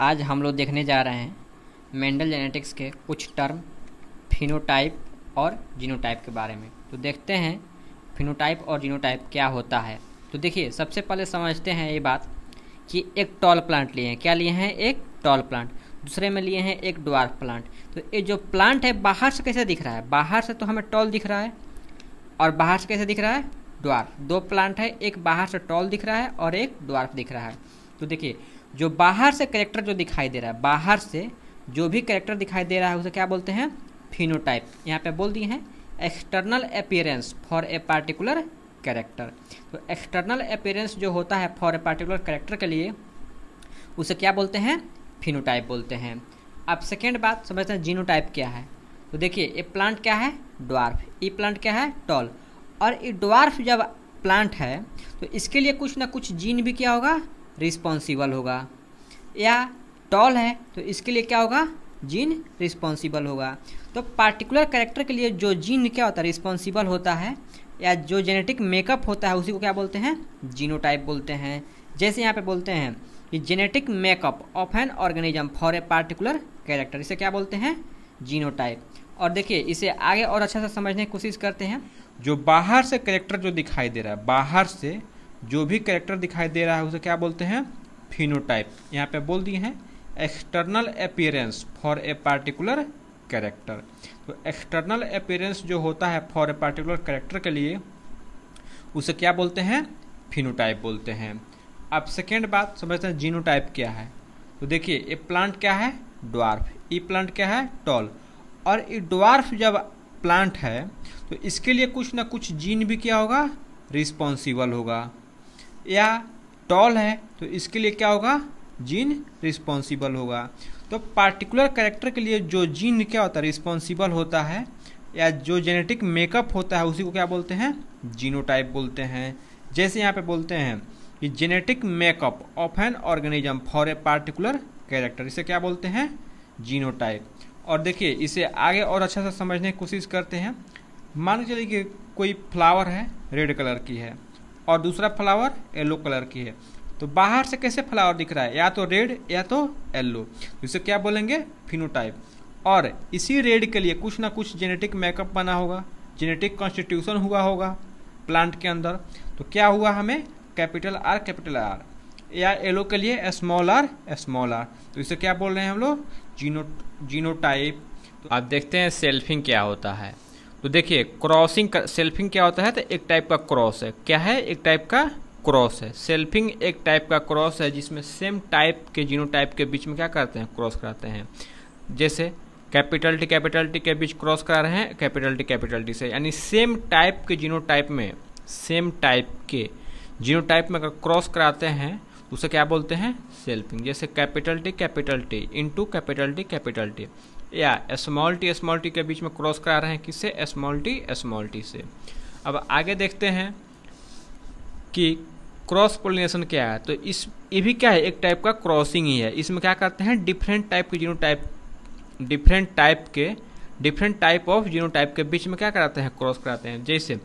आज हम लोग देखने जा रहे हैं मेंडल जेनेटिक्स के कुछ टर्म फिनोटाइप और जीनोटाइप के बारे में तो देखते हैं फिनोटाइप और जीनोटाइप क्या होता है तो देखिए सबसे पहले समझते हैं ये बात कि एक टॉल प्लांट लिए हैं क्या लिए हैं एक टॉल प्लांट दूसरे में लिए हैं एक डॉर्फ प्लांट तो ये जो प्लांट है बाहर से कैसे दिख रहा है बाहर से तो हमें टॉल दिख रहा है और बाहर से कैसे दिख रहा है डॉर्फ दो प्लांट है एक बाहर से टॉल दिख रहा है और एक डॉर्फ दिख रहा है तो देखिए जो बाहर से करेक्टर जो दिखाई दे रहा है बाहर से जो भी करेक्टर दिखाई दे रहा है उसे क्या बोलते हैं फिनोटाइप यहाँ पे बोल दिए हैं external appearance for a particular character तो एक्सटर्नल अपियरेंस जो होता है फॉर ए पार्टिकुलर करेक्टर के लिए उसे क्या बोलते हैं फिनोटाइप बोलते हैं अब सेकेंड बात समझते हैं जीनोटाइप क्या है तो देखिए ये प्लांट क्या है डॉर्फ ये प्लांट क्या है टॉल और ये ड्वार्फ जब प्लांट है तो इसके लिए कुछ ना कुछ जीन भी क्या होगा रिस्पॉन्सिबल होगा या टॉल है तो इसके लिए क्या होगा जीन रिस्पॉन्सिबल होगा तो पार्टिकुलर करेक्टर के लिए जो जीन क्या होता है रिस्पॉन्सिबल होता है या जो जेनेटिक मेकअप होता है उसी को क्या बोलते हैं जीनोटाइप बोलते हैं जैसे यहाँ पे बोलते हैं कि genetic makeup of an organism for a particular character इसे क्या बोलते हैं जीनोटाइप और देखिए इसे आगे और अच्छा से समझने की कोशिश करते हैं जो बाहर से करेक्टर जो दिखाई दे रहा है बाहर से जो भी कैरेक्टर दिखाई दे रहा है उसे क्या बोलते हैं फिनोटाइप यहाँ पे बोल दिए हैं external appearance for a particular character तो एक्सटर्नल अपियरेंस जो होता है फॉर ए पार्टिकुलर कैरेक्टर के लिए उसे क्या बोलते हैं फिनोटाइप बोलते हैं अब सेकेंड बात समझते हैं जीनोटाइप क्या है तो देखिए ये प्लांट क्या है ड्वार्फ ई प्लांट क्या है टॉल और ये ड्वार्फ जब प्लांट है तो इसके लिए कुछ ना कुछ जीन भी क्या होगा रिस्पॉन्सिबल होगा या टॉल है तो इसके लिए क्या होगा जीन रिस्पॉन्सिबल होगा तो पार्टिकुलर कैरेक्टर के लिए जो जीन क्या होता है रिस्पॉन्सिबल होता है या जो जेनेटिक मेकअप होता है उसी को क्या बोलते हैं जीनोटाइप बोलते हैं जैसे यहाँ पे बोलते हैं कि genetic makeup of an organism for a particular character इसे क्या बोलते हैं जीनोटाइप और देखिए इसे आगे और अच्छा से समझने की कोशिश करते हैं मान के चलिए कि कोई फ्लावर है रेड कलर की है और दूसरा फ्लावर येलो कलर की है तो बाहर से कैसे फ्लावर दिख रहा है या तो रेड या तो येल्लो इसे क्या बोलेंगे फिनोटाइप और इसी रेड के लिए कुछ ना कुछ जेनेटिक मेकअप बना होगा जेनेटिक कॉन्स्टिट्यूशन हुआ होगा प्लांट के अंदर तो क्या हुआ हमें कैपिटल आर कैपिटल आर या येलो के लिए स्मॉल आर स्मॉल आर तो इसे क्या बोल रहे हैं हम लोग जीनो जीनोटाइप तो आप देखते हैं सेल्फिंग क्या होता है तो देखिए क्रॉसिंग का सेल्फिंग क्या होता है तो एक टाइप का क्रॉस है क्या है एक टाइप का क्रॉस है सेल्फिंग एक टाइप का क्रॉस है जिसमें सेम टाइप के जीनो टाइप के बीच में क्या करते हैं क्रॉस कराते हैं जैसे कैपिटल टी कैपिटल टी के बीच क्रॉस करा रहे हैं कैपिटल टी कैपिटल टी से यानी सेम टाइप के जीनो टाइप में सेम टाइप के जीनो टाइप में अगर क्रॉस कराते हैं तो उसे क्या बोलते हैं सेल्फिंग जैसे capital T capital T into capital T capital T या स्मॉल टी स्मॉल टी के बीच में क्रॉस करा रहे हैं किससे स्मॉल टी स्मॉल टी से अब आगे देखते हैं कि क्रॉस पोलिनेशन क्या है तो इस ये भी क्या है एक टाइप का क्रॉसिंग ही है इसमें क्या करते हैं डिफरेंट टाइप के जीनो टाइप डिफरेंट टाइप के different type of genotype के बीच में क्या कराते हैं क्रॉस कराते हैं जैसे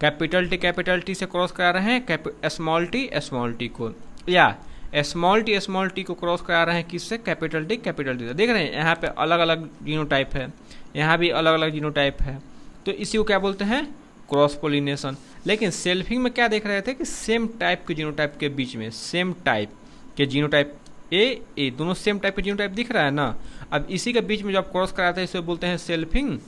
कैपिटल टी कैपिटल टी से क्रॉस करा रहे हैं स्मॉल टी स्मॉल टी को या स्मॉल टी स्मॉल टी को क्रॉस करा रहे हैं किससे कैपिटल टी कैपिटल टी से देख रहे हैं यहाँ पे अलग अलग जीनो टाइप है यहाँ भी अलग अलग जीनो टाइप है तो इसी को क्या बोलते हैं क्रॉस पोलिनेशन लेकिन सेल्फिंग में क्या देख रहे थे कि सेम टाइप के जीनो टाइप के बीच में सेम टाइप के जीनो टाइप ए ए दोनों सेम टाइप के जीनो टाइप दिख रहा है ना अब इसी के बीच में जब क्रॉस कराते हैं इसे बोलते हैं सेल्फिंग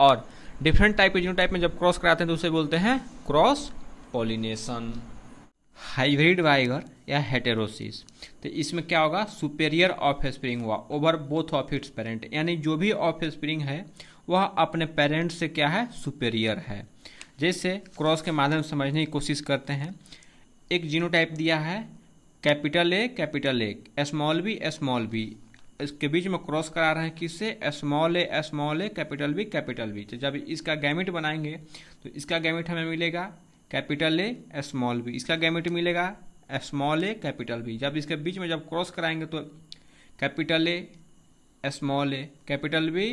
और डिफरेंट टाइप के जीनो टाइप में जब क्रॉस कराते हैं तो उसे बोलते हैं क्रॉस पोलिनेशन हाइब्रिड वाइगर या हेटेरोसिस तो इसमें क्या होगा सुपेरियर ऑफ स्प्रिंग हुआ over both of its parent यानी जो भी ऑफ स्प्रिंग है वह अपने पेरेंट से क्या है सुपेरियर है जैसे क्रॉस के माध्यम से समझने की कोशिश करते हैं एक जीनोटाइप दिया है capital A capital A small B small B इसके बीच में क्रॉस करा रहे हैं किससे small A small A capital B capital B तो जब इसका गैमिट बनाएंगे तो इसका गैमिट हमें मिलेगा कैपिटल ए स्मॉल बी इसका गैमेट मिलेगा स्मॉल ए कैपिटल बी जब इसके बीच में जब क्रॉस कराएंगे तो capital A small A capital B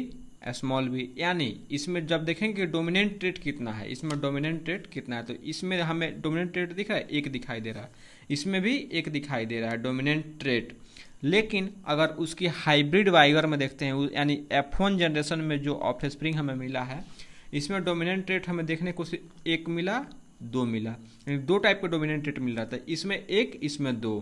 small B यानी इसमें जब देखेंगे कि डोमिनेंट ट्रेट कितना है इसमें डोमिनेंट ट्रेट कितना है तो इसमें हमें डोमिनेंट ट्रेट दिख रहा है एक दिखाई दे रहा है इसमें भी एक दिखाई दे रहा है डोमिनेंट ट्रेट लेकिन अगर उसकी हाइब्रिड वाइगर में देखते हैं यानी एफ वन जनरेशन में जो ऑफ स्प्रिंग हमें मिला है इसमें डोमिनेंट ट्रेट हमें देखने को एक मिला दो मिला यानी दो टाइप का डोमिनेंट ट्रेट मिल रहा था इसमें एक इसमें दो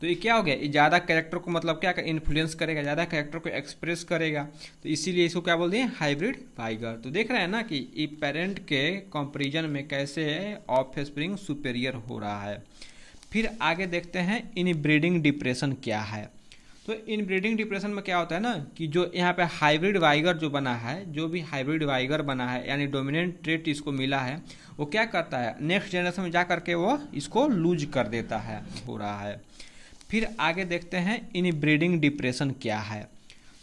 तो ये क्या हो गया ये ज़्यादा कैरेक्टर को मतलब क्या इन्फ्लुएंस करेगा ज़्यादा कैरेक्टर को एक्सप्रेस करेगा तो इसीलिए इसको क्या बोलते हैं हाइब्रिड फाइगर तो देख रहे हैं ना कि ये पेरेंट के कंपेरिजन में कैसे ऑफ स्प्रिंग सुपेरियर हो रहा है फिर आगे देखते हैं इन ब्रीडिंग डिप्रेशन क्या है तो इन ब्रीडिंग डिप्रेशन में क्या होता है ना कि जो यहाँ पे हाइब्रिड वाइगर जो बना है जो भी हाइब्रिड वाइगर बना है यानी डोमिनेंट ट्रेट इसको मिला है वो क्या करता है नेक्स्ट जनरेशन में जा करके वो इसको लूज कर देता है हो रहा है फिर आगे देखते हैं इन ब्रीडिंग डिप्रेशन क्या है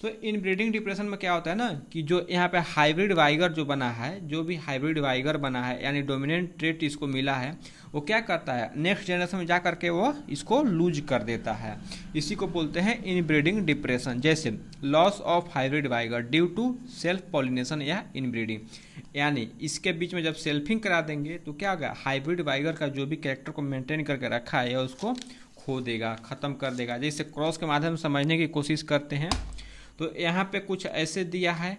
सो इन ब्रीडिंग डिप्रेशन में क्या होता है ना कि जो यहाँ पे हाइब्रिड वाइगर जो बना है जो भी हाइब्रिड वाइगर बना है यानी डोमिनेंट ट्रेट इसको मिला है वो क्या करता है नेक्स्ट जनरेशन में जा करके वो इसको लूज कर देता है इसी को बोलते हैं इन ब्रीडिंग डिप्रेशन जैसे loss of hybrid vigour due to self pollination या इन ब्रीडिंग यानी इसके बीच में जब सेल्फिंग करा देंगे तो क्या होगा हाइब्रिड वाइगर का जो भी कैरेक्टर को मेंटेन करके रखा है या उसको खो देगा ख़त्म कर देगा जैसे क्रॉस के माध्यम से समझने की कोशिश करते हैं तो यहाँ पे कुछ ऐसे दिया है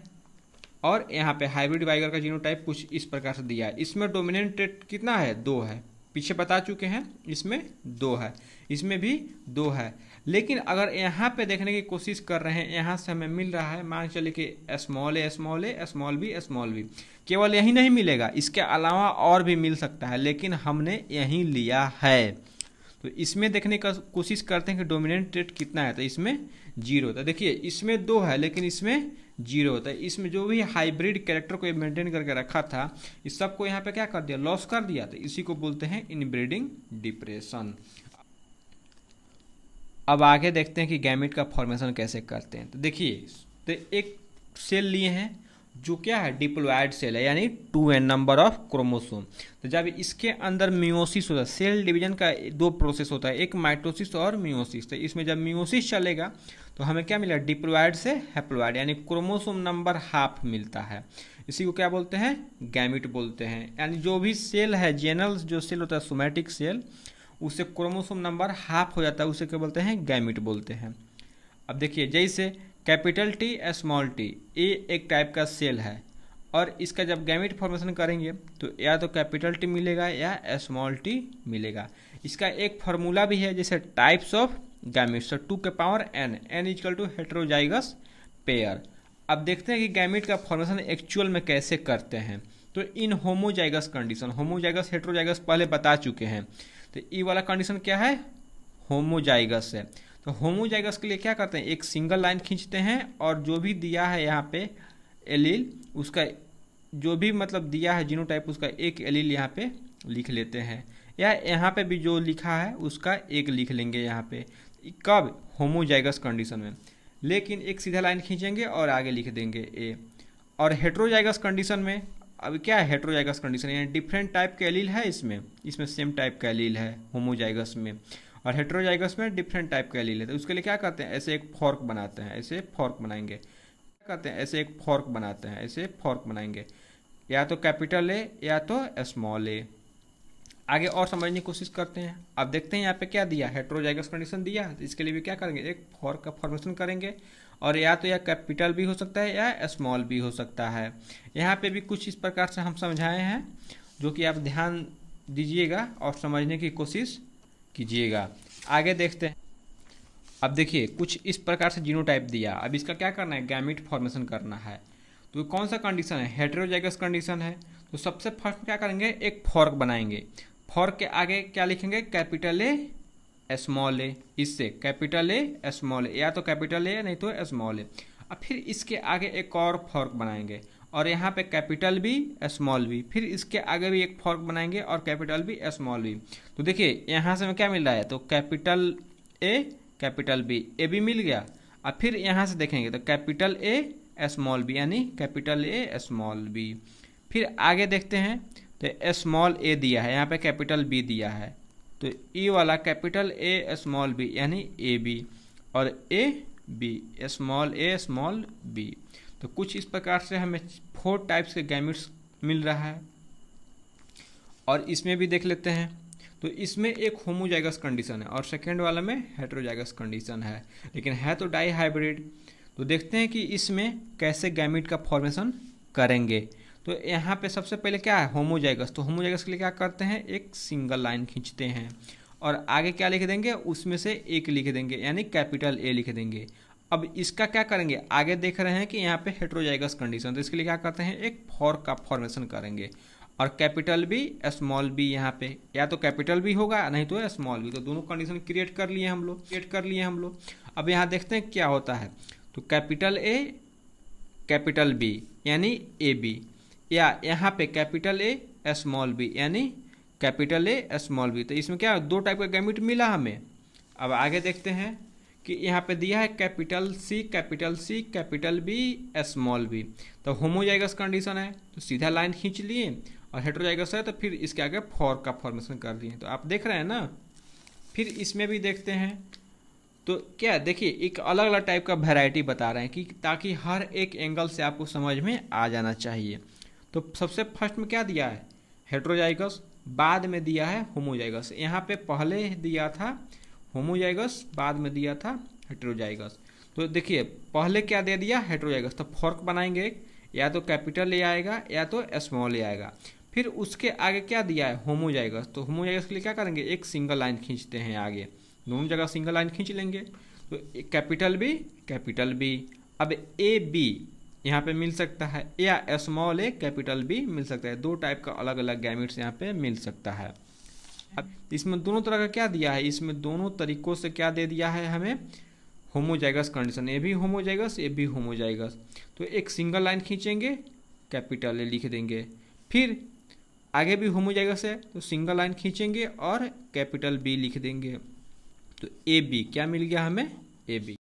और यहाँ पे हाइब्रिड वाइगर का जीनोटाइप कुछ इस प्रकार से दिया है इसमें डोमिनेंट ट्रेट कितना है दो है पीछे बता चुके हैं इसमें दो है इसमें भी दो है लेकिन अगर यहाँ पे देखने की कोशिश कर रहे हैं यहाँ से हमें मिल रहा है मान चले कि small A small A small B small B केवल यही नहीं मिलेगा इसके अलावा और भी मिल सकता है लेकिन हमने यही लिया है तो इसमें देखने का कोशिश करते हैं कि डोमिनेंट ट्रेट कितना है तो इसमें जीरो होता है देखिए इसमें दो है लेकिन इसमें जीरो होता है इसमें जो भी हाइब्रिड कैरेक्टर को मेंटेन करके रखा था इस सबको यहाँ पे क्या कर दिया लॉस कर दिया था तो इसी को बोलते हैं इनब्रीडिंग डिप्रेशन अब आगे देखते हैं कि गैमिट का फॉर्मेशन कैसे करते हैं तो देखिए तो एक सेल लिए हैं जो क्या है डिप्लोइड सेल है यानी two N number of chromosome तो जब इसके अंदर म्योसिस होता है सेल डिवीजन का दो प्रोसेस होता है एक माइटोसिस और म्योसिस तो इसमें जब म्योसिस चलेगा तो हमें क्या मिला डिप्लोइड से हैप्लोइड यानी क्रोमोसोम नंबर हाफ मिलता है इसी को क्या बोलते हैं गैमिट बोलते हैं यानी जो भी सेल है जेनरल जो सेल होता है सोमैटिक सेल उससे क्रोमोसोम नंबर हाफ हो जाता है उसे क्या बोलते हैं गैमिट बोलते हैं अब देखिए जैसे कैपिटल टी स्मॉल टी ए एक टाइप का सेल है और इसका जब गैमिट फॉर्मेशन करेंगे तो या तो कैपिटल टी मिलेगा या स्मॉल टी मिलेगा इसका एक फार्मूला भी है जैसे टाइप्स ऑफ गैमिट्स टू के power N N equal to heterozygous pair अब देखते हैं कि गैमिट का फॉर्मेशन एक्चुअल में कैसे करते हैं तो इन होमोजाइगस कंडीशन होमोजाइगस हेट्रोजाइगस पहले बता चुके हैं तो ई e वाला कंडीशन क्या है होमोजाइगस है तो होमोजाइगस के लिए क्या करते हैं एक सिंगल लाइन खींचते हैं और जो भी दिया है यहाँ पे एलील उसका जो भी मतलब दिया है टाइप उसका एक एलील यहाँ पे लिख लेते हैं या यहाँ पे भी जो लिखा है उसका एक लिख लेंगे यहाँ पे कब होमोजाइगस कंडीशन में लेकिन एक सीधा लाइन खींचेंगे और आगे लिख देंगे ए और हेट्रोजाइगस कंडीशन में अब क्या है हेट्रोजाइगस कंडीशन यानी डिफरेंट टाइप के एलील है इसमें इसमें सेम टाइप का एलील है होमोजाइगस में और हेट्रोजाइगस में डिफरेंट टाइप का एलील है तो उसके लिए क्या करते हैं ऐसे एक फॉर्क बनाते हैं ऐसे फॉर्क बनाएंगे क्या करते हैं ऐसे एक फॉर्क बनाते हैं ऐसे फॉर्क बनाएंगे या तो कैपिटल ए या तो स्मॉल ए आगे और समझने की कोशिश करते हैं अब देखते हैं यहाँ पे क्या दिया हेट्रोजाइगस कंडीशन दिया इसके लिए भी क्या करेंगे एक फॉर्क का फॉर्मेशन करेंगे और या तो यह कैपिटल भी हो सकता है या स्मॉल भी हो सकता है यहाँ पे भी कुछ इस प्रकार से हम समझाए हैं जो कि आप ध्यान दीजिएगा और समझने की कोशिश कीजिएगा आगे देखते हैं अब देखिए कुछ इस प्रकार से जीनोटाइप दिया अब इसका क्या करना है गैमिट फॉर्मेशन करना है तो कौन सा कंडीशन है हेटेरोजाइगस कंडीशन है तो सबसे फर्स्ट क्या करेंगे एक फॉर्क बनाएंगे फॉर्क के आगे क्या लिखेंगे कैपिटल ए स्मॉल ए इससे कैपिटल ए स्मॉल ए या तो कैपिटल ए नहीं तो स्मॉल ए अब फिर इसके आगे एक और फॉर्क बनाएंगे और यहाँ पे कैपिटल भी स्मॉल भी फिर इसके आगे भी एक फॉर्क बनाएंगे और कैपिटल भी स्मॉल भी तो देखिए यहाँ से क्या मिल रहा है तो capital A capital B A भी मिल गया अब फिर यहाँ से देखेंगे तो कैपिटल ए स्मॉल बी यानी कैपिटल ए स्मॉल बी फिर आगे देखते हैं तो स्मॉल ए दिया है यहाँ पे कैपिटल बी दिया है तो ई e वाला कैपिटल ए स्मॉल बी यानी ए बी और A B small A small B तो कुछ इस प्रकार से हमें फोर टाइप्स के गैमिट्स मिल रहा है और इसमें भी देख लेते हैं तो इसमें एक होमोजाइगस कंडीशन है और सेकेंड वाला में हेट्रोजाइगस कंडीशन है लेकिन है तो डाई हाइब्रिड तो देखते हैं कि इसमें कैसे गैमिट का फॉर्मेशन करेंगे तो यहाँ पे सबसे पहले क्या है होमोजाइगस तो होमोजाइगस के लिए क्या करते हैं एक सिंगल लाइन खींचते हैं और आगे क्या लिख देंगे उसमें से एक लिख देंगे यानी कैपिटल ए लिख देंगे अब इसका क्या करेंगे आगे देख रहे हैं कि यहाँ पे हेट्रोजाइगस कंडीशन तो इसके लिए क्या करते हैं एक फॉर का फॉर्मेशन करेंगे और कैपिटल बी स्मॉल बी यहाँ पे या तो कैपिटल बी होगा नहीं तो स्मॉल बी तो दोनों कंडीशन क्रिएट कर लिए हम लोग क्रिएट कर लिए हम लोग अब यहाँ देखते हैं क्या होता है तो कैपिटल ए कैपिटल बी यानी ए बी या यहाँ पे कैपिटल ए स्मॉल बी यानी कैपिटल ए स्मॉल बी तो इसमें क्या दो टाइप का गैमिट मिला हमें अब आगे देखते हैं कि यहाँ पे दिया है capital C capital C capital B small B तो होमोजाइगस कंडीशन है तो सीधा लाइन खींच लिए और हेट्रोजाइगस है तो फिर इसके आगे फॉर का फॉर्मेशन कर दिए तो आप देख रहे हैं ना फिर इसमें भी देखते हैं तो क्या देखिए एक अलग अलग टाइप का वेराइटी बता रहे हैं कि ताकि हर एक एंगल से आपको समझ में आ जाना चाहिए तो सबसे फर्स्ट में क्या दिया है हेट्रोजाइगस बाद में दिया है होमोजाइगस यहाँ पे पहले दिया था होमोजाइगस बाद में दिया था हेट्रोजाइगस तो देखिए पहले क्या दे दिया हेट्रोजाइगस तो फॉर्क बनाएंगे एक या तो कैपिटल ए आएगा या तो स्मॉल ए आएगा फिर उसके आगे क्या दिया है होमोजाइगस तो होमोजाइगस के लिए क्या करेंगे एक सिंगल लाइन खींचते हैं आगे दोनों जगह सिंगल लाइन खींच लेंगे तो कैपिटल बी कैपिटल बी अब ए बी यहाँ पे मिल सकता है या स्मॉल ए कैपिटल बी मिल सकता है दो टाइप का अलग अलग गैमिट्स यहाँ पे मिल सकता है अब इसमें दोनों तरह का क्या दिया है इसमें दोनों तरीकों से क्या दे दिया है हमें होमोजाइगस कंडीशन ए भी होमोजाइगस ए भी होमोजाइगस तो एक सिंगल लाइन खींचेंगे कैपिटल ए e लिख देंगे फिर आगे भी होमोजाइगस है तो सिंगल लाइन खींचेंगे और कैपिटल बी लिख देंगे तो ए बी क्या मिल गया हमें ए बी